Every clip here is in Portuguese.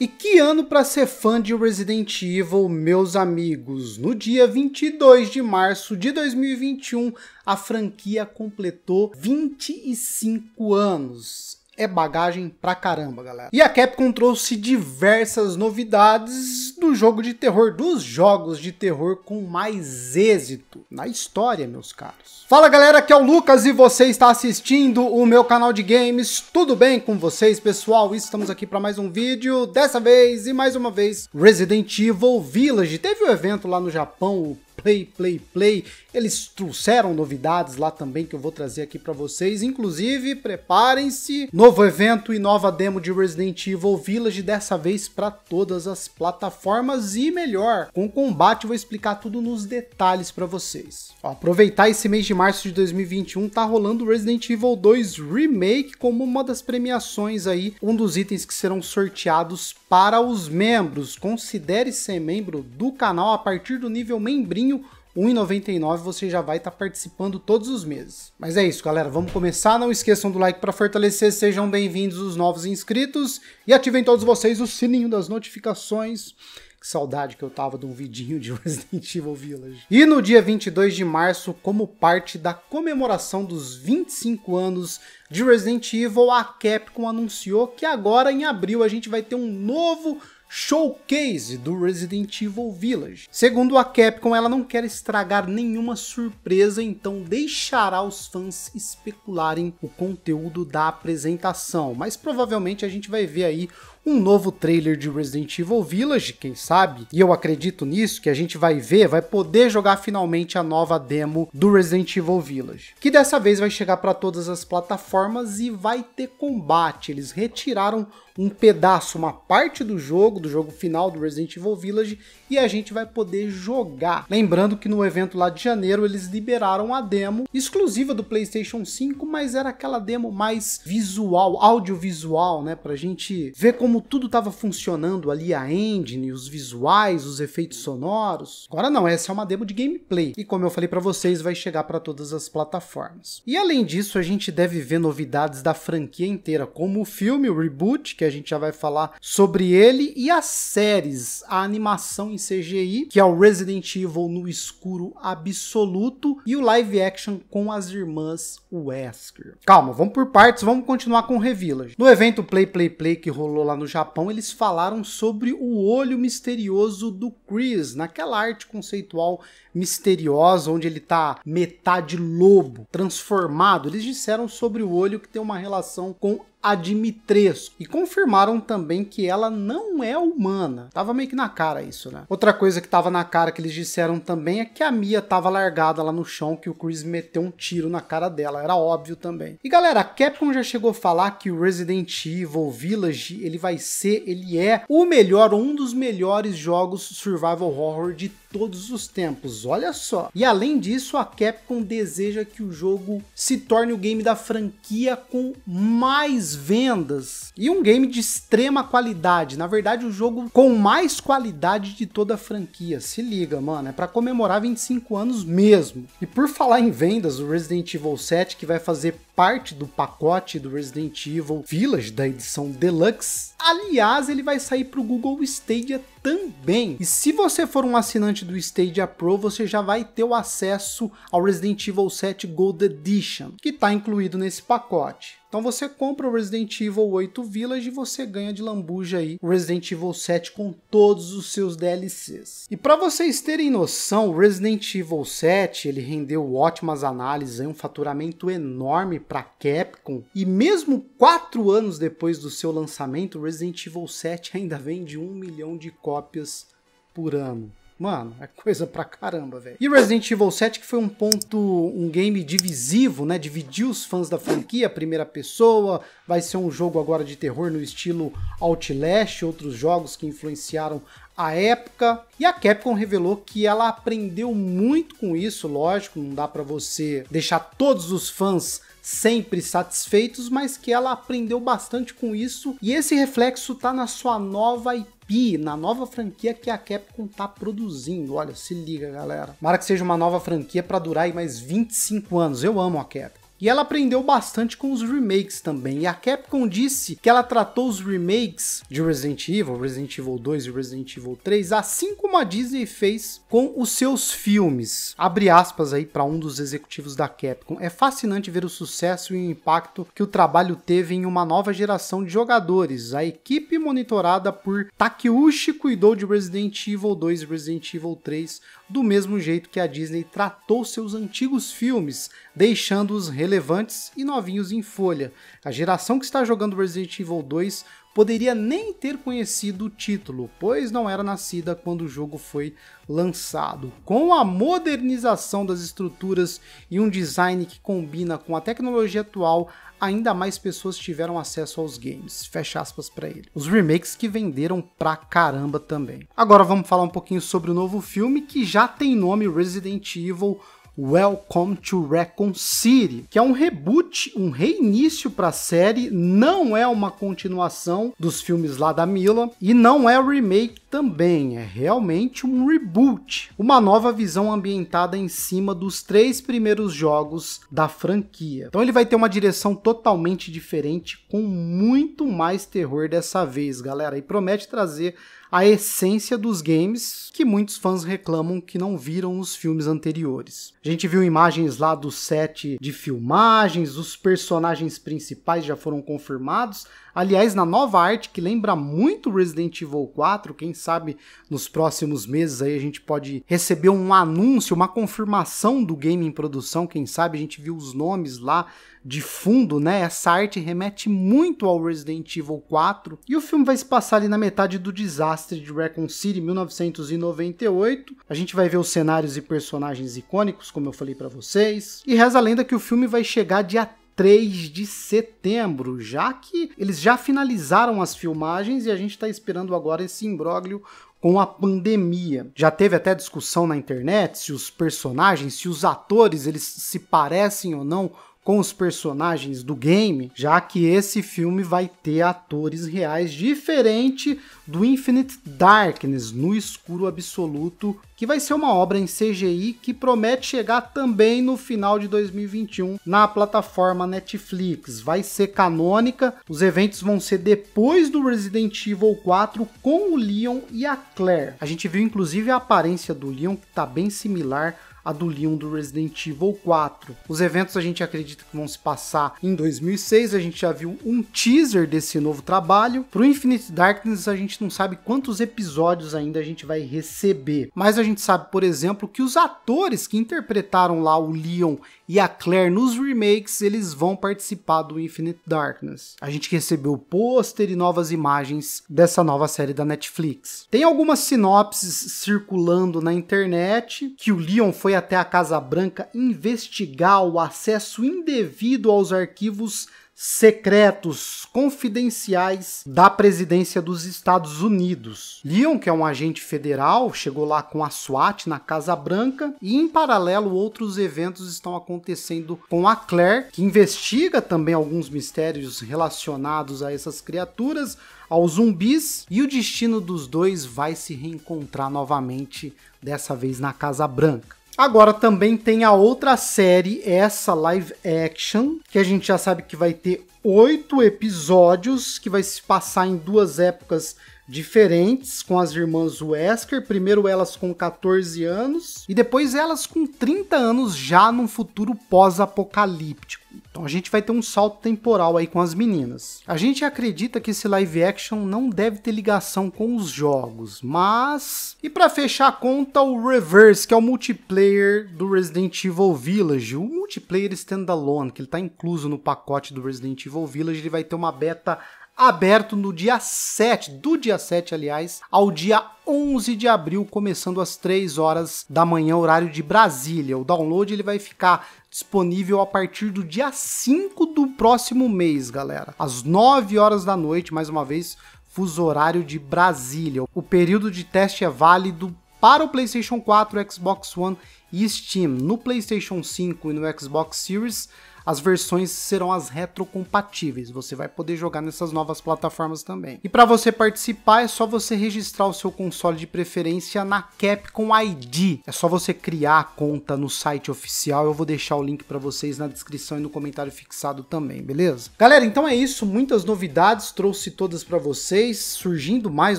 E que ano para ser fã de Resident Evil, meus amigos? No dia 22 de março de 2021, a franquia completou 25 anos é bagagem pra caramba, galera. E a Capcom trouxe diversas novidades do jogo de terror, dos jogos de terror com mais êxito na história, meus caros. Fala galera, aqui é o Lucas e você está assistindo o meu canal de games. Tudo bem com vocês, pessoal? Estamos aqui para mais um vídeo, dessa vez e mais uma vez Resident Evil Village. Teve o um evento lá no Japão, o Play, Play, Play. Eles trouxeram novidades lá também que eu vou trazer aqui para vocês. Inclusive, preparem-se. Novo evento e nova demo de Resident Evil Village, dessa vez para todas as plataformas e melhor. Com combate vou explicar tudo nos detalhes para vocês. Ó, aproveitar esse mês de março de 2021 tá rolando Resident Evil 2 Remake como uma das premiações aí, um dos itens que serão sorteados para os membros. Considere ser membro do canal a partir do nível membrinho baratinho, R$ 1,99 você já vai estar tá participando todos os meses. Mas é isso, galera. Vamos começar. Não esqueçam do like para fortalecer. Sejam bem-vindos os novos inscritos. E ativem todos vocês o sininho das notificações. Que saudade que eu tava de um vidinho de Resident Evil Village. E no dia 22 de março, como parte da comemoração dos 25 anos de Resident Evil, a Capcom anunciou que agora em abril a gente vai ter um novo showcase do Resident Evil Village. Segundo a Capcom, ela não quer estragar nenhuma surpresa, então deixará os fãs especularem o conteúdo da apresentação, mas provavelmente a gente vai ver aí um novo trailer de Resident Evil Village, quem sabe, e eu acredito nisso, que a gente vai ver, vai poder jogar finalmente a nova demo do Resident Evil Village, que dessa vez vai chegar para todas as plataformas e vai ter combate. Eles retiraram um pedaço, uma parte do jogo, do jogo final do Resident Evil Village, e a gente vai poder jogar. Lembrando que no evento lá de janeiro eles liberaram a demo exclusiva do PlayStation 5, mas era aquela demo mais visual, audiovisual, né, pra gente ver como como tudo estava funcionando ali, a engine, os visuais, os efeitos sonoros. Agora não, essa é uma demo de gameplay. E como eu falei para vocês, vai chegar para todas as plataformas. E além disso, a gente deve ver novidades da franquia inteira, como o filme, o reboot, que a gente já vai falar sobre ele, e as séries, a animação em CGI, que é o Resident Evil no escuro absoluto, e o live action com as irmãs Wesker. Calma, vamos por partes, vamos continuar com o Revillage. No evento Play Play Play que rolou lá no Japão, eles falaram sobre o olho misterioso do Chris, naquela arte conceitual misteriosa, onde ele tá metade lobo, transformado. Eles disseram sobre o olho que tem uma relação com a Dimitrescu. E confirmaram também que ela não é humana. Tava meio que na cara isso, né? Outra coisa que tava na cara que eles disseram também é que a Mia tava largada lá no chão, que o Chris meteu um tiro na cara dela. Era óbvio também. E galera, a Capcom já chegou a falar que o Resident Evil Village, ele vai ser, ele é o melhor, um dos melhores jogos survival horror de todos os tempos olha só. E além disso, a Capcom deseja que o jogo se torne o game da franquia com mais vendas e um game de extrema qualidade. Na verdade, o jogo com mais qualidade de toda a franquia. Se liga, mano, é para comemorar 25 anos mesmo. E por falar em vendas, o Resident Evil 7 que vai fazer parte do pacote do Resident Evil Village da edição Deluxe. Aliás, ele vai sair para o Google Stadia também. E se você for um assinante do Stadia Pro, você já vai ter o acesso ao Resident Evil 7 Gold Edition, que está incluído nesse pacote. Então você compra o Resident Evil 8 Village e você ganha de lambuja aí o Resident Evil 7 com todos os seus DLCs. E para vocês terem noção, o Resident Evil 7 ele rendeu ótimas análises, um faturamento enorme para Capcom e mesmo quatro anos depois do seu lançamento, o Resident Evil 7 ainda vende um milhão de cópias por ano. Mano, é coisa pra caramba, velho. E Resident Evil 7, que foi um ponto, um game divisivo, né? Dividiu os fãs da franquia, primeira pessoa. Vai ser um jogo agora de terror no estilo Outlast, outros jogos que influenciaram a época. E a Capcom revelou que ela aprendeu muito com isso, lógico, não dá para você deixar todos os fãs sempre satisfeitos, mas que ela aprendeu bastante com isso e esse reflexo tá na sua nova IP, na nova franquia que a Capcom tá produzindo. Olha, se liga, galera. Mara que seja uma nova franquia para durar aí mais 25 anos. Eu amo a Capcom. E ela aprendeu bastante com os remakes também. E a Capcom disse que ela tratou os remakes de Resident Evil, Resident Evil 2 e Resident Evil 3, assim como a Disney fez com os seus filmes. Abre aspas aí para um dos executivos da Capcom. É fascinante ver o sucesso e o impacto que o trabalho teve em uma nova geração de jogadores. A equipe monitorada por Takeuchi cuidou de Resident Evil 2 e Resident Evil 3 do mesmo jeito que a Disney tratou seus antigos filmes, deixando-os relevantes e novinhos em folha. A geração que está jogando Resident Evil 2 poderia nem ter conhecido o título, pois não era nascida quando o jogo foi lançado. Com a modernização das estruturas e um design que combina com a tecnologia atual, ainda mais pessoas tiveram acesso aos games. Fecha aspas para ele. Os remakes que venderam pra caramba também. Agora vamos falar um pouquinho sobre o novo filme que já tem nome Resident Evil Welcome to Recon City, que é um reboot, um reinício para a série, não é uma continuação dos filmes lá da Mila e não é remake também, é realmente um reboot, uma nova visão ambientada em cima dos três primeiros jogos da franquia. Então ele vai ter uma direção totalmente diferente, com muito mais terror dessa vez, galera, e promete trazer a essência dos games que muitos fãs reclamam que não viram nos filmes anteriores. A gente viu imagens lá do set de filmagens, os personagens principais já foram confirmados, Aliás, na nova arte, que lembra muito Resident Evil 4, quem sabe nos próximos meses aí a gente pode receber um anúncio, uma confirmação do game em produção, quem sabe a gente viu os nomes lá de fundo, né? Essa arte remete muito ao Resident Evil 4. E o filme vai se passar ali na metade do desastre de Recon City, 1998. A gente vai ver os cenários e personagens icônicos, como eu falei para vocês. E reza a lenda que o filme vai chegar dia 3 de setembro, já que eles já finalizaram as filmagens e a gente está esperando agora esse imbróglio com a pandemia. Já teve até discussão na internet se os personagens, se os atores, eles se parecem ou não com os personagens do game, já que esse filme vai ter atores reais diferente do Infinite Darkness, no escuro absoluto, que vai ser uma obra em CGI que promete chegar também no final de 2021 na plataforma Netflix. Vai ser canônica, os eventos vão ser depois do Resident Evil 4 com o Leon e a Claire. A gente viu inclusive a aparência do Leon que tá bem similar a do Leon do Resident Evil 4. Os eventos a gente acredita que vão se passar em 2006, a gente já viu um teaser desse novo trabalho. Pro Infinite Darkness a gente não sabe quantos episódios ainda a gente vai receber, mas a gente sabe, por exemplo, que os atores que interpretaram lá o Leon e a Claire nos remakes, eles vão participar do Infinite Darkness. A gente recebeu o pôster e novas imagens dessa nova série da Netflix. Tem algumas sinopses circulando na internet que o Leon foi até a Casa Branca investigar o acesso indevido aos arquivos secretos confidenciais da presidência dos Estados Unidos. Leon, que é um agente federal, chegou lá com a SWAT na Casa Branca e em paralelo outros eventos estão acontecendo com a Claire, que investiga também alguns mistérios relacionados a essas criaturas, aos zumbis e o destino dos dois vai se reencontrar novamente, dessa vez na Casa Branca. Agora também tem a outra série, essa live action, que a gente já sabe que vai ter oito episódios, que vai se passar em duas épocas diferentes com as irmãs Wesker, primeiro elas com 14 anos e depois elas com 30 anos já num futuro pós-apocalíptico. Então a gente vai ter um salto temporal aí com as meninas. A gente acredita que esse live action não deve ter ligação com os jogos, mas e para fechar a conta o Reverse, que é o multiplayer do Resident Evil Village, o multiplayer standalone que ele tá incluso no pacote do Resident Evil Village, ele vai ter uma beta aberto no dia 7, do dia 7, aliás, ao dia 11 de abril, começando às 3 horas da manhã, horário de Brasília. O download ele vai ficar disponível a partir do dia 5 do próximo mês, galera. Às 9 horas da noite, mais uma vez, fuso horário de Brasília. O período de teste é válido para o PlayStation 4, Xbox One e Steam. No PlayStation 5 e no Xbox Series, as versões serão as retrocompatíveis. Você vai poder jogar nessas novas plataformas também. E para você participar, é só você registrar o seu console de preferência na Capcom ID. É só você criar a conta no site oficial. Eu vou deixar o link para vocês na descrição e no comentário fixado também, beleza? Galera, então é isso. Muitas novidades, trouxe todas para vocês. Surgindo mais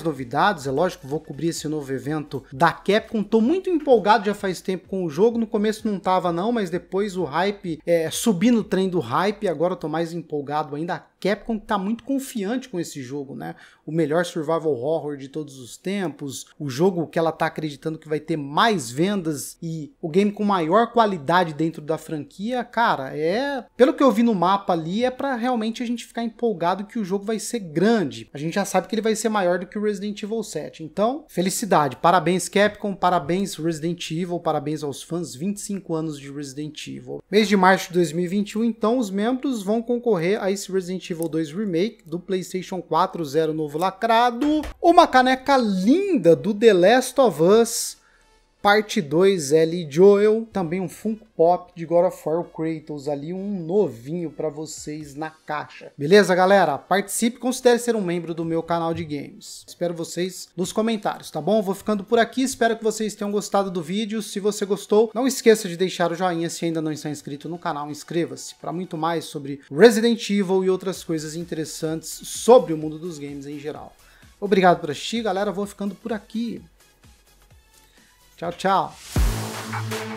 novidades, é lógico, vou cobrir esse novo evento da Capcom. Tô muito empolgado já faz tempo com o jogo. No começo não tava não, mas depois o hype é, subindo o trem do hype agora eu tô mais empolgado ainda Capcom está muito confiante com esse jogo, né? O melhor survival horror de todos os tempos, o jogo que ela está acreditando que vai ter mais vendas e o game com maior qualidade dentro da franquia, cara, é, pelo que eu vi no mapa ali, é para realmente a gente ficar empolgado que o jogo vai ser grande. A gente já sabe que ele vai ser maior do que o Resident Evil 7. Então, felicidade, parabéns Capcom, parabéns Resident Evil, parabéns aos fãs 25 anos de Resident Evil. Mês de março de 2021, então os membros vão concorrer a esse Resident Evil 2 Remake, do PlayStation 4 Zero Novo Lacrado, uma caneca linda do The Last of Us Parte 2, L. Joel, também um Funko Pop de God of War Kratos ali, um novinho para vocês na caixa. Beleza, galera? Participe considere ser um membro do meu canal de games. Espero vocês nos comentários, tá bom? vou ficando por aqui, espero que vocês tenham gostado do vídeo. Se você gostou, não esqueça de deixar o joinha se ainda não está inscrito no canal, inscreva-se para muito mais sobre Resident Evil e outras coisas interessantes sobre o mundo dos games em geral. Obrigado por assistir, galera. Vou ficando por aqui. Tchau, tchau.